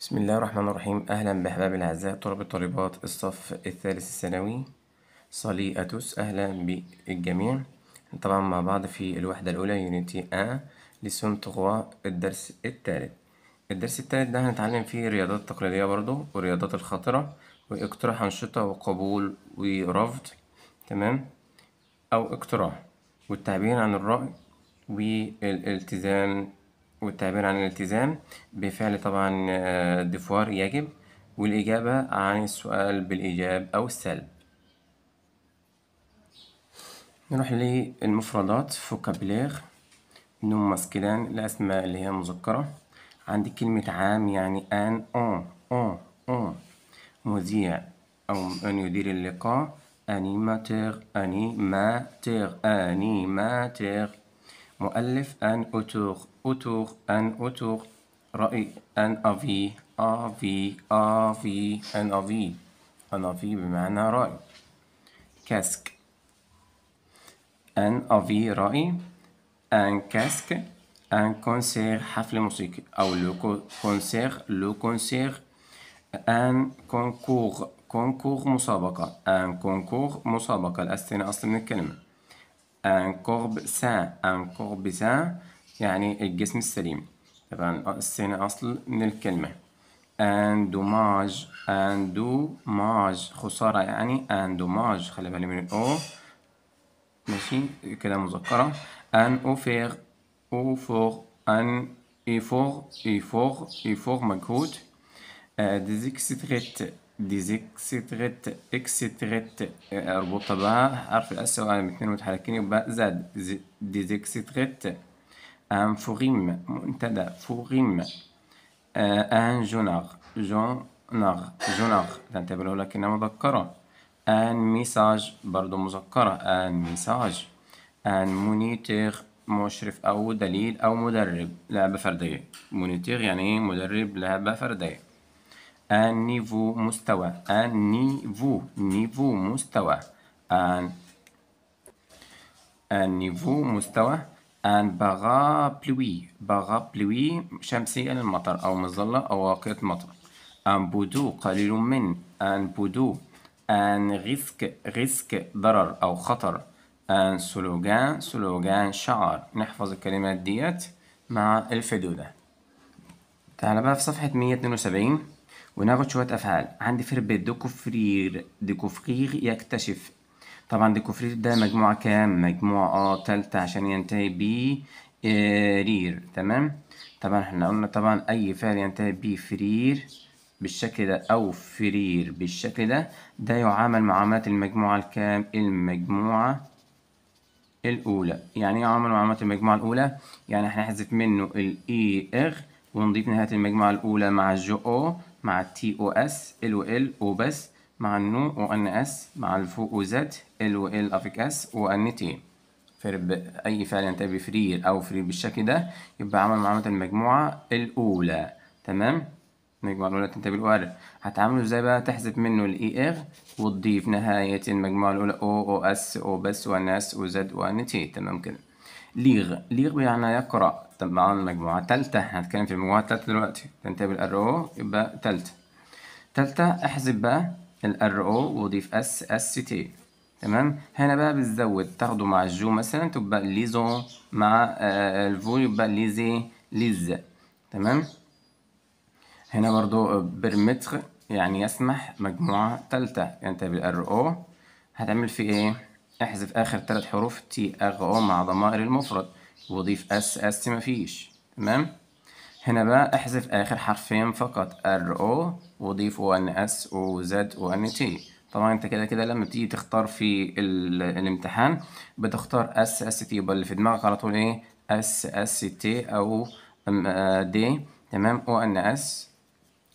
بسم الله الرحمن الرحيم أهلا بأحبابي الأعزاء طلبة طالبات الصف الثالث الثانوي صلي أتوس أهلا بالجميع طبعا مع بعض في الوحدة الأولى يونيتي أ لسون تغوا الدرس الثالث الدرس الثالث ده هنتعلم فيه رياضات تقليدية برضو والرياضات الخطرة واقتراح أنشطة وقبول ورفض تمام أو اقتراح والتعبير عن الرأي والالتزام والتعبير عن الالتزام بفعل طبعا آه، دفوار يجب والإجابة عن السؤال بالإيجاب أو السلب نروح للمفردات فوكابلير نوم ماسكلان الأسماء اللي هي مذكرة عندي كلمة عام يعني أن أون أون أون مذيع أو أن يدير اللقاء أنيماتير أنيماتير أنيماتير مؤلف أن أوتور autour, un autour, رأي أن avis, avis, avis, un avis, un avis بمعنى رأي. كاسك ان افي رأي ان كاسك ان كونسير حفل موسيقي او لو كونسير لو كونسير ان كونكور كونكور مسابقة ان كونكور مسابقة الاستثناء اصل من الكلمة ان كورب سان ان كورب سان يعني الجسم السليم طبعا السين أصل من الكلمة اندوماج اندوماج خسارة يعني اندوماج خلي بالي من الأو ماشي كده مذكرة ان أوفيغ أوفوغ ان إيفوغ إيفوغ إيفوغ مجهود آه، ديزيكسيتريت ديزيكسيتريت اكسيتريت اربطها آه، بها حرف الاس على اثنين متحركين يبقى زاد ديزيكستريت انفغم مبتدا فغم ان جنغ جنغ جنغ تعتبره لكنها مذكرة ان ميساج برضو مذكرة ان ميساج ان مونيتير مشرف أو دليل أو مدرب لعبة فردية مونيتير يعني مدرب لعبة فردية ان نيفو مستوى ان نيفو نيفو مستوى ان نيفو مستوى أن بغا بلوي باغا بلوي شمسية للمطر أو مظلة أو واقعة مطر أن بودو قليل من أن بودو أن ريسك ريسك ضرر أو خطر أن سلوغان سلوغان شعر نحفظ الكلمات ديت مع الفدودة تعال بقى في صفحة 172 وناخد شوية أفعال عندي فيرب بيت دو كفرير يكتشف طبعا ديكوفريت ده مجموعة كام مجموعة اه تالتة عشان ينتهي ب آه، رير تمام طبعا احنا قلنا طبعا اي فعل ينتهي ب فرير بالشكل ده او فرير بالشكل ده ده يعامل معاملة المجموعة الكام المجموعة الاولى يعني ايه عامل معاملة المجموعة الاولى يعني احنا هنحذف منه إي اغ ونضيف نهاية المجموعة الاولى مع الجو او مع تي او اس ال وال وبس مع النو ان اس مع الفوق زد ال و ال افيك اس ان تي فرب اي فعل انت بفرير او فرير بالشكل ده يبقى عمل معاملة المجموعة الاولى تمام المجموعة الاولى تنتبه بالار هتعامله ازاي بقى تحذف منه الاي اغ وتضيف نهاية المجموعة الاولى او او اس او بس و ان اس و زد و ان تي تمام كده ليغ ليغ يعني يقرأ طب معانا المجموعة التالتة هنتكلم في المجموعة التالتة دلوقتي تنتبه بالار او يبقى تالتة تالتة احذف بقى الار او واضيف اس اس تي تمام هنا بقى بتزود تاخده مع الجو مثلا تبقى ليزو مع آه، الفو يبقى ليزي ليز تمام هنا برضو برمتر يعني يسمح مجموعة تالتة يعني انت بالار او هتعمل فيه ايه احذف اخر تلات حروف تي اغ او مع ضمائر المفرد وضيف اس اس مفيش تمام هنا بقى احذف اخر حرفين فقط ار او واضيف او ان اس وزد وان تي طبعا انت كده كده لما بتيجي تختار في الامتحان بتختار اس اس تي يبقى اللي في دماغك على طول ايه اس اس تي او آه، دي تمام او ان اس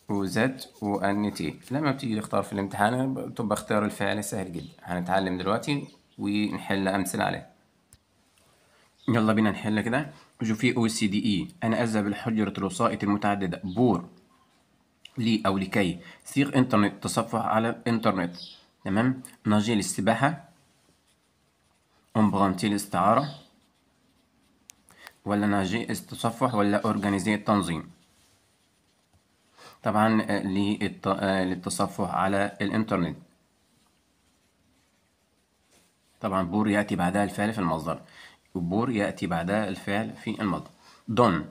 وزد وان تي لما بتيجي تختار في الامتحان بتبقى اختيار الفعل سهل جدا هنتعلم دلوقتي ونحل امثله عليه يلا بينا نحل كده شوف في او سي دي اي انا اذهب الحجره الوسائط المتعدده بور لي او لكي سيغ انترنت تصفح على الانترنت تمام ناجي للسباحة امبرانتي الاستعارة ولا ناجي التصفح ولا اورجانيزي التنظيم طبعا آه، آه، للتصفح على الانترنت طبعا بور يأتي بعدها الفعل في المصدر بور يأتي بعدها الفعل في المصدر دون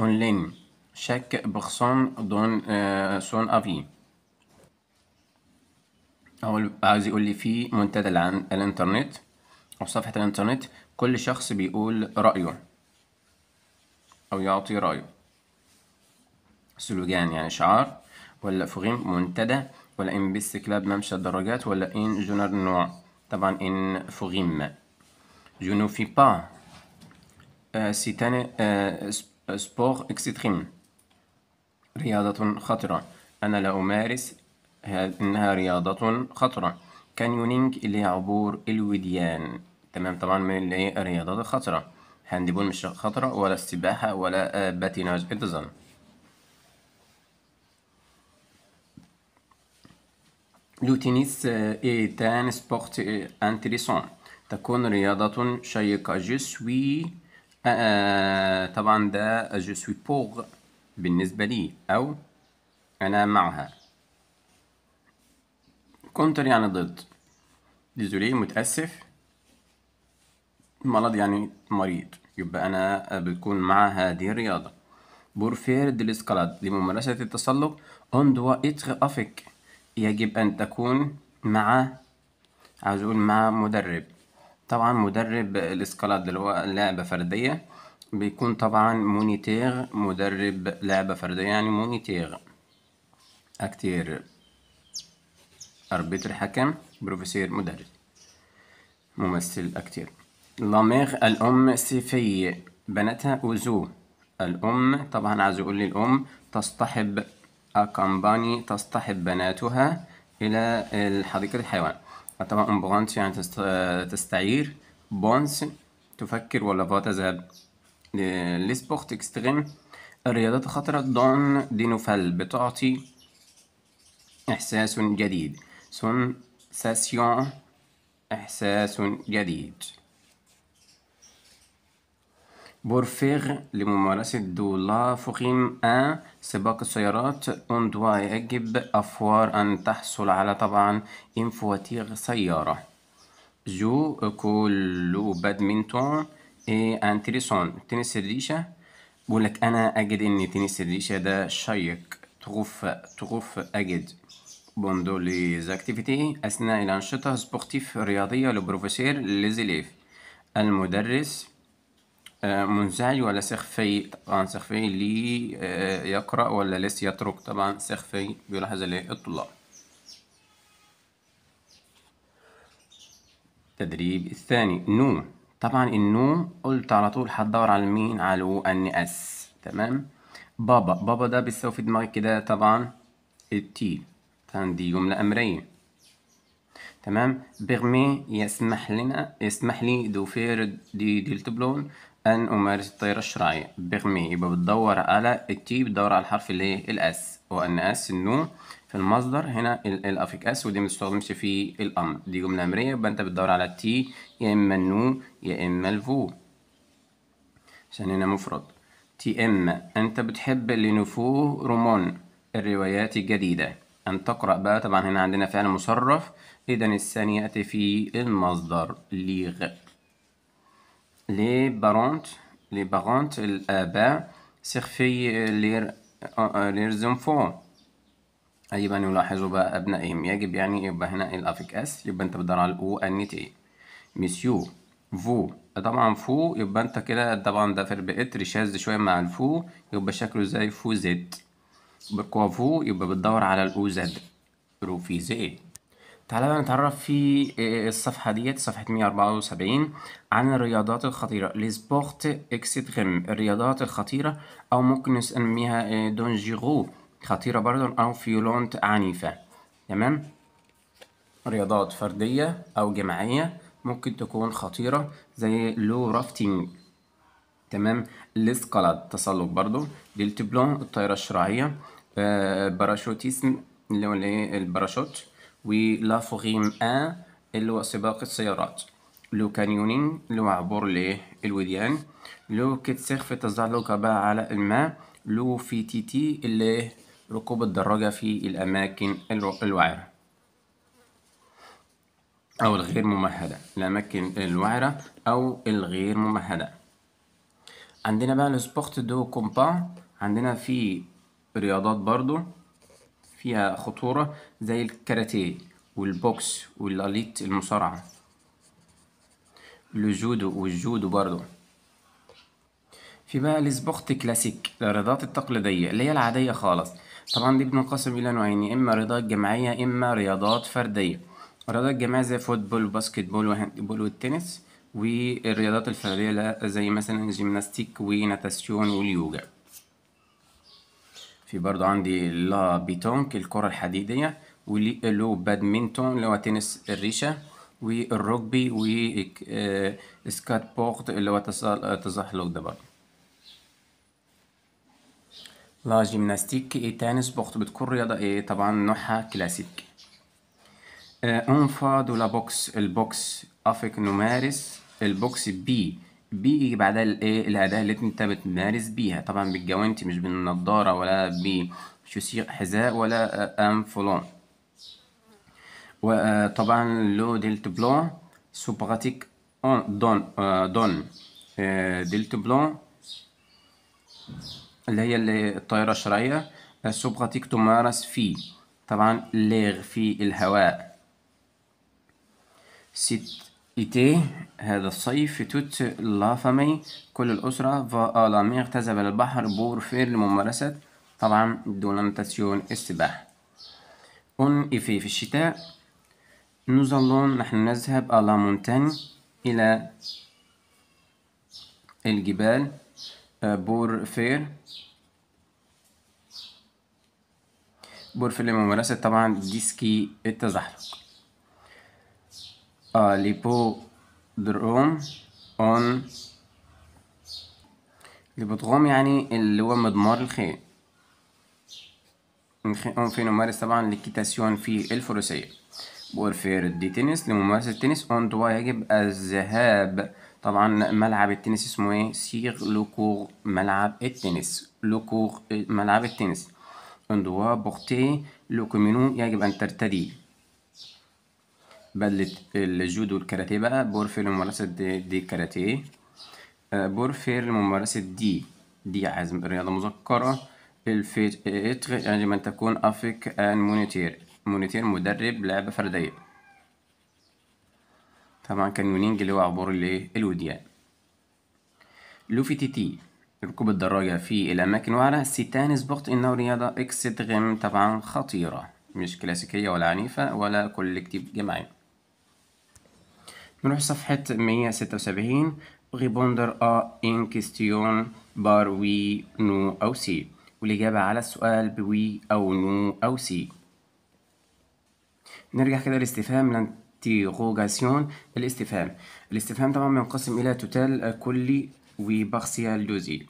اونلاين شاك personne دون آه، سون افي avis أو عايز يقول لي في منتدى الإنترنت أو صفحة الإنترنت كل شخص بيقول رأيه أو يعطي رأيه سلوجان يعني شعار ولا فغيم منتدى ولا إن بيست كلاب ممشى الدراجات ولا إن جونر نوع طبعا إن فغيم جونو في با سيتاني سبور اكستريم رياضة خطرة أنا لا أمارس إنها رياضة خطرة كانيونينج اللي هي عبور الوديان تمام طبعا من اللي هي الرياضات الخطرة هاندبول مش خطرة ولا السباحة ولا باتيناج إتزن لو تنس إيتان سبورت انتريسون تكون رياضة شيقة جو سوي آه،, آه طبعا ده جو سوي بوغ بالنسبة لي أو أنا معها كونتر يعني ضد ديزولي متأسف مرض يعني مريض يبقى أنا بتكون مع هذه الرياضة بورفير دي لسكالاد لممارسة التسلق اون دوا إتر أفك يجب أن تكون مع عاوز أقول مع مدرب طبعا مدرب الإسكالاد اللي هو لعبة فردية بيكون طبعا مونيتير مدرب لعبة فردية يعني مونيتير أكتير أربيتر حكم بروفيسير مدرب ممثل أكتير لامير الأم سيفي بنتها أوزو الأم طبعا عايز يقول لي الأم تصطحب أكامباني تصطحب بناتها إلى حديقة الحيوان طبعا أمبرانس يعني تستعير بونس تفكر ولا تذهب للسبورت اكستريم الرياضات الخطرة دون دينوفال بتعطي إحساس جديد سنساسيون إحساس جديد بورفير لممارسة دولا فخيم أن سباق السيارات دوا يجب أفوار أن تحصل على طبعا إنفواتير سيارة جو كولو بادمنتون ايه انتريسون تنس الريشة بقول لك انا اجد ان تنس الريشة ده شيق تغف تغف اجد بوندو لي اكتيفيتي اثناء الانشطة سبورتيف رياضية لبروفيسير ليزيليف المدرس آه، منزعج ولا سخفي طبعا سخفي لي آه، يقرأ ولا ليس يترك طبعا سخفي بيلاحظ للطلاب التدريب الثاني نو طبعا النو قلت على طول هتدور على مين على الو ان اس تمام بابا بابا ده بيساوي في دماغي كده طبعا التي تمام دي جملة أمرية تمام بيغمي يسمح لنا يسمح لي دوفير دي بلون أن أمارس الطيرة الشرعية بيغمي يبقى بتدور على التي بتدور على الحرف اللي هي الاس وأن اس النو المصدر هنا اس ودي ما في الامر دي جمله امريه يبقى انت بتدور على التي يا اما النو يا اما الفو عشان هنا مفرد تي ام انت بتحب لنفو رومون الروايات الجديده ان تقرا بقى طبعا هنا عندنا فعل مصرف اذا الثاني ياتي في المصدر ليغ لي بارونت لي بارونت الاباء سيغفي لير آه، آه، ليرزونفون بقى أن بقى أبنائهم يجب يعني يبقى هنا الأفيك أس يبقى أنت بتدور على الأو أن تي ميسيو فو طبعا فو يبقى أنت كده طبعا ده فرب شاذ شوية مع الفو يبقى شكله زي فو زد فو يبقى بتدور على الأو زد روفي زد تعالى بقى نتعرف في آه، الصفحة ديت صفحة 174 عن الرياضات الخطيرة لسبورت اكستريم الرياضات الخطيرة أو ممكن نسميها دونجيرو آه، خطيرة برضو أو فيولونت عنيفة تمام رياضات فردية أو جماعية ممكن تكون خطيرة زي لو رافتينج تمام الاسقلاد تسلق برضو للتبلون الطائرة الشراعية آه باراشوتيزم اللي هو الباراشوت فوغيم أن اللي هو سباق السيارات لو كانيونين اللي هو عبور للوديان إيه، لو كيتسيخ في تزلق بقى على الماء لو في تيتي اللي ركوب الدراجة في الأماكن الوعرة أو الغير ممهدة الأماكن الوعرة أو الغير ممهدة عندنا بقى السبورت دو كومبا عندنا في رياضات برضو فيها خطورة زي الكاراتيه والبوكس والأليت المصارعة الجودو والجودو برضو في بقى السبورت كلاسيك الرياضات التقليدية اللي هي العادية خالص طبعا دي بتنقسم الى نوعين يا اما رياضات جماعيه يا اما رياضات فرديه الرياضات الجماعيه زي فوتبول وباسكت بول وهاندبول والتنس والرياضات الفرديه زي مثلا الجيمناستيك وناتاسيون واليوجا في برضه عندي لا بيتونك الكره الحديديه ولو بادمنتون اللي هو تنس الريشه والركبي وسكات بورت اللي هو تزحلق ده برضه لا جيمناستيك اي تاني سبورت بتكون رياضة ايه طبعا نوعها كلاسيك آه، اون فا دو لا بوكس البوكس افك نمارس البوكس بي بي يجي بعدها الايه الاداة اللي انت بتمارس بيها طبعا بالجوانتي مش بالنضارة ولا بشوسيق حذاء ولا آه، فلون وطبعا آه، لو ديلت بلون سوبراتيك دون دون ديلت بلون اللي هي اللي الطائرة الشرعية السبغاتيك آه، تمارس في طبعا ليغ في الهواء ست إيتي هذا الصيف توت لافامي كل الأسرة فا ميغ تذهب إلى البحر بور فير لممارسة طبعا دولانتاسيون السباحة أون إيفي في الشتاء نوزالون نحن نذهب ألا مونتاني إلى الجبال آه، بور فير بور فير لممارسة طبعا ديسكي التزحلق ليبو آه، ليبودروم اون ليبودروم يعني اللي هو مضمار الخيل نقوم في نمارس طبعا ليكيتاسيون في الفروسية بور فير دي تنس لممارسة التنس اون توا يجب الذهاب طبعا ملعب التنس اسمه ايه سيغ لوكور ملعب التنس لوكور ملعب التنس on doit لوكومينو يجب أن ترتدي بدلة الجودو الكاراتيه بقى بورفير لممارسة دي, دي كاراتيه آه، في لممارسة دي دي عزم رياضة مذكرة الفيتر يجب أن تكون أفك أن مونيتير مونيتير مدرب لعبة فردية طبعا كانيونينج اللي هو عبور الايه الوديان لوفيتيتي ركوب الدراجة في الأماكن وعلى سيتانس بوخت إنه رياضة إكستغم طبعا خطيرة مش كلاسيكية ولا عنيفة ولا كولكتيف جماعي نروح صفحة مية ستة وسبعين غيبوندر أ إن كيستيون بار وي نو أو سي والإجابة على السؤال بوي أو نو أو سي نرجع كده للاستفهام لن انتيغوغاسيون الاستفهام الاستفهام طبعا بينقسم إلى توتال كلي وبارسيال دوزي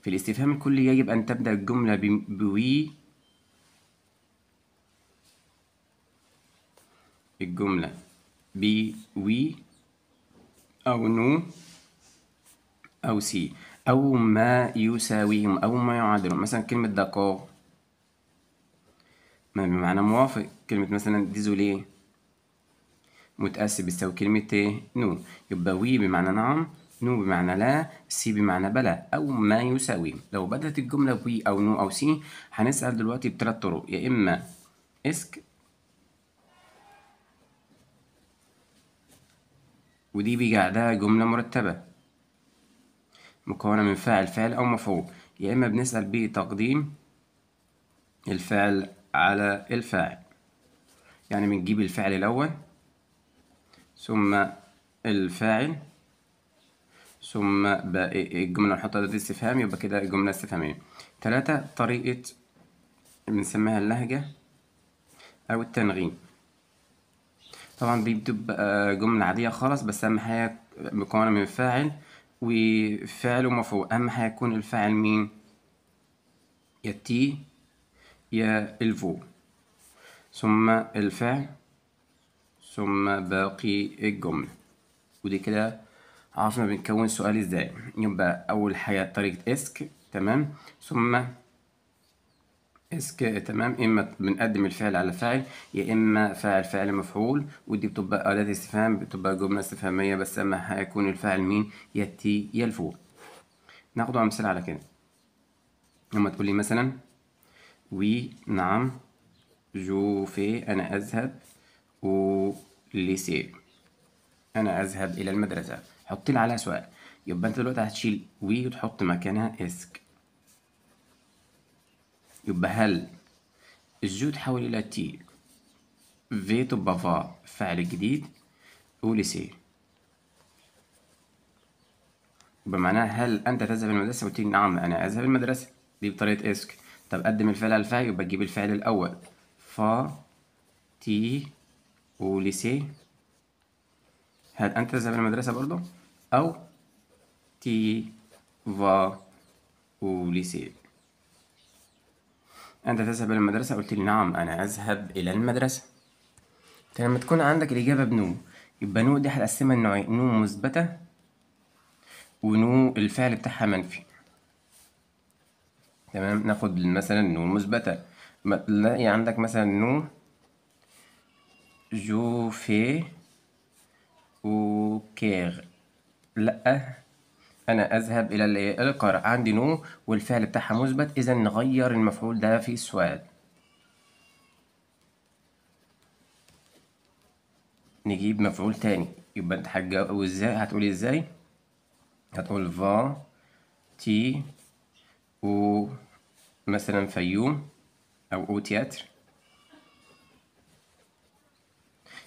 في الاستفهام الكلي يجب أن تبدأ الجملة بوي الجملة بي وي أو نو أو سي أو ما يساويهم أو ما يعادلهم مثلا كلمة داكور ما بمعنى موافق كلمة مثلا ديزوليه متأسي بيساوي كلمة ايه؟ نو يبقى وي بمعنى نعم نو بمعنى لا سي بمعنى بلى أو ما يساوي لو بدأت الجملة بوي أو نو أو سي هنسأل دلوقتي بثلاث طرق يا إما اسك ودي بيجي بعدها جملة مرتبة مكونة من فاعل فاعل أو مفعول يا إما بنسأل بتقديم الفعل على الفاعل يعني بنجيب الفعل الأول ثم الفاعل ثم الجملة نحط أداة استفهام يبقى كده جملة استفهامية تلاتة طريقة بنسميها اللهجة أو التنغيم طبعا بتبقى آه، جملة عادية خالص بس أهم حاجة مكونة من فاعل وفعل ومفعول أهم حاجة يكون الفاعل مين يا تي يا الفو ثم الفعل ثم باقي الجملة ودي كده عرفنا بنكون السؤال ازاي يبقى أول حاجة طريقة اسك تمام ثم اسك تمام اما بنقدم الفعل على فاعل يا اما فاعل فعل مفعول ودي بتبقى اداه استفهام بتبقى جمله استفهاميه بس اما هيكون الفاعل مين ياتي يا الفور ناخد امثله على كده لما تقولي مثلا وي نعم جو في انا اذهب ليسي انا اذهب الى المدرسه حط لي عليها سؤال يبقى انت دلوقتي هتشيل وي وتحط مكانها اسك يبقى هل الجو تحول الى تي في تبقى فا فعل جديد وليسي يبقى معناها هل انت تذهب المدرسه قلت لي نعم انا اذهب المدرسه دي بطريقه اسك طب قدم الفعل على الفاء يبقى تجيب الفعل الاول فا تي وليسي هل أنت تذهب إلى المدرسة برضه أو تي فا وليسي أنت تذهب إلى المدرسة قلت لي نعم أنا أذهب إلى المدرسة طيب، لما تكون عندك الإجابة بنو يبقى نو دي هنقسمها لنوعين نو مثبتة ونو الفعل بتاعها منفي تمام ناخد مثلا نو مثبتة يعني عندك مثلا نو جو في او كير لأ أنا أذهب إلى القارة عندي نو والفعل بتاعها مثبت إذا نغير المفعول ده في سؤال نجيب مفعول تاني يبقى أنت هتجاوب إزاي هتقولي إزاي هتقول فا تي او مثلا فيوم أو أو تياتر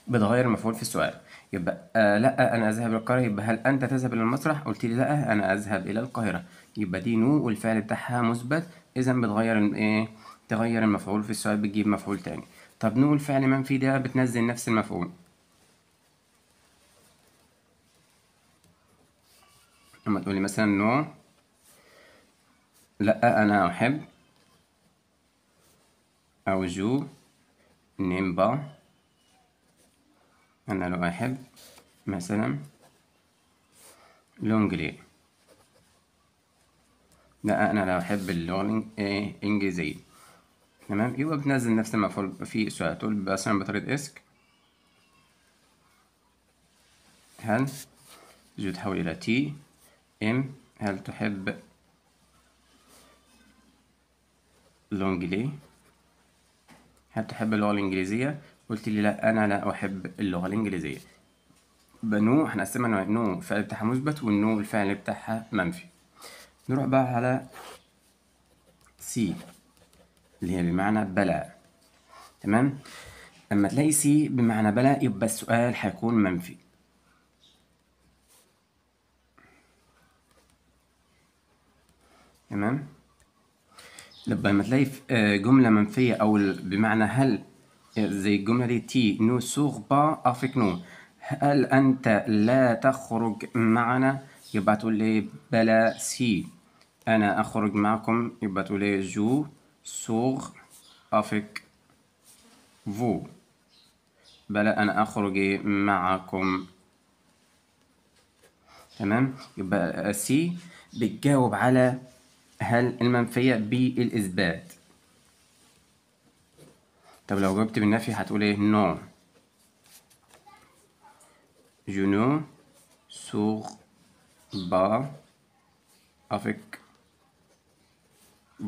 بتغير المفعول في السؤال يبقى آه لا انا اذهب الى القاهره يبقى هل انت تذهب الى المسرح قلت لي لا انا اذهب الى القاهره يبقى دي نو والفعل بتاعها مثبت اذا بتغير ايه تغير المفعول في السؤال بتجيب مفعول تاني طب نو الفعل منفي ده بتنزل نفس المفعول لما تقولي مثلا نو لا انا احب او جو نيمبا أنا لو أحب مثلا لونجلي لا أنا لو أحب اللون إيه، انجليزي تمام يبقى بنزل نفس المفعول في سؤال تقول مثلا بطريقة اسك هل زو تحول إلى تي إم هل تحب لونجلي هل تحب اللغة الإنجليزية قلت لي لا انا لا احب اللغه الانجليزيه بنو هنقسمها نوع نو الفعل بتاعها مثبت والنو الفعل بتاعها منفي نروح بقى على سي اللي هي بمعنى بلا تمام لما تلاقي سي بمعنى بلا يبقى السؤال هيكون منفي تمام لما تلاقي آه، جملة منفية أو بمعنى هل زي الجملة دي تي نو سوغ با افيك نو هل أنت لا تخرج معنا يبقى تقول لي بلا سي أنا أخرج معكم يبقى تقول لي جو سوغ افيك فو بلا أنا أخرج معكم تمام يبقى سي بتجاوب على هل المنفية بالإثبات طب لو جاوبت بالنفي هتقول ايه نو je سوغ با pas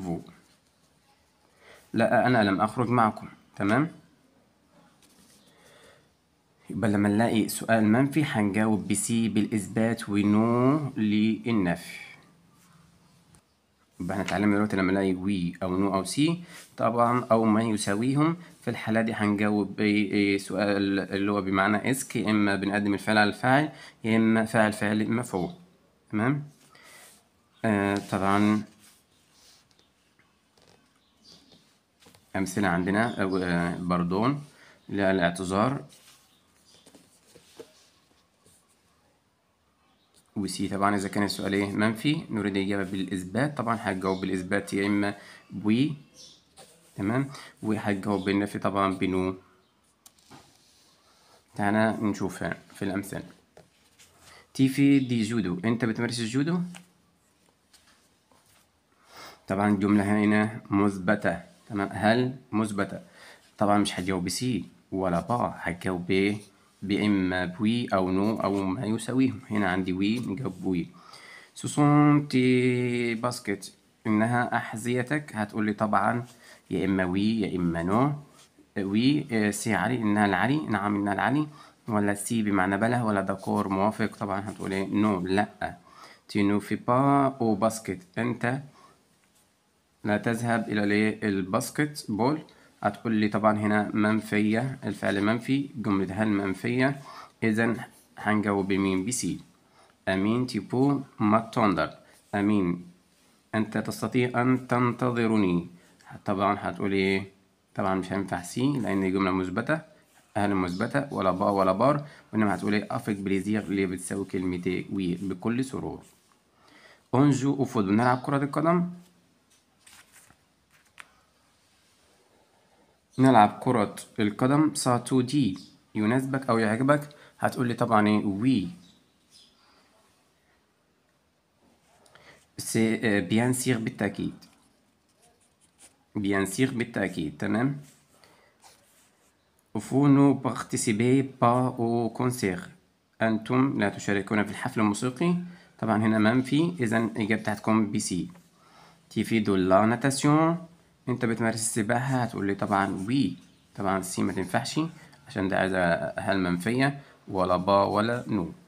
فو لا انا لم اخرج معكم تمام يبقى لما نلاقي سؤال منفي هنجاوب بسي بالاثبات ونو للنفي يبقى احنا اتعلمنا دلوقتي لما نلاقي وي او نو او سي طبعا او ما يساويهم في الحالة دي هنجاوب إيه، سؤال اللي هو بمعنى اسك يا اما بنقدم الفعل على الفاعل يا اما فاعل فاعل مفعول تمام آه طبعا أمثلة عندنا أو آه، باردون للاعتذار وسي طبعا اذا كان السؤال ايه منفي نريد اجابه بالاثبات طبعا هتجاوب بالاثبات يا اما بوي تمام وهتجاوب بالنفي طبعا بنو تعالى نشوفها في الامثال تيفي دي جودو انت بتمارس الجودو طبعا الجملة هنا مثبتة تمام هل مثبتة طبعا مش هتجاوب سي ولا با هتجاوب ايه بإما بوي أو نو أو ما يساويهم هنا عندي وي نجاوب بوي سوسون تي باسكت إنها أحذيتك هتقولي طبعا يا إما وي يا إما نو وي آه، سي علي إنها العلي نعم إنها العلي ولا سي بمعنى بله ولا داكور موافق طبعا هتقولي إيه؟ نو لأ تي نو في با أو باسكت أنت لا تذهب إلى الباسكت بول هتقول لي طبعا هنا منفية الفعل منفي جملة هل منفية إذا هنجاوب بمين بسي أمين تيبو ما تندر أمين أنت تستطيع أن تنتظرني طبعا هتقول إيه طبعا مش هينفع سي لأن الجملة مثبتة هل مثبتة ولا با ولا بار وإنما هتقول إيه أفك بليزير اللي بتساوي كلمة وي بكل سرور أونجو أوفود بنلعب كرة القدم نلعب كرة القدم سا 2 دي يناسبك أو يعجبك هتقول لي طبعا ايه وي سي بيان سيغ بالتأكيد بيان سيغ بالتأكيد تمام فونو بارتيسيبي با او كونسيغ أنتم لا تشاركون في الحفل الموسيقي طبعا هنا منفي إذا الإجابة بتاعتكم بي سي تيفيدو لا ناتاسيون انت بتمارس السباحة هتقول لي طبعا وي طبعا السي ما تنفعش عشان ده عايزة هل منفية ولا با ولا نو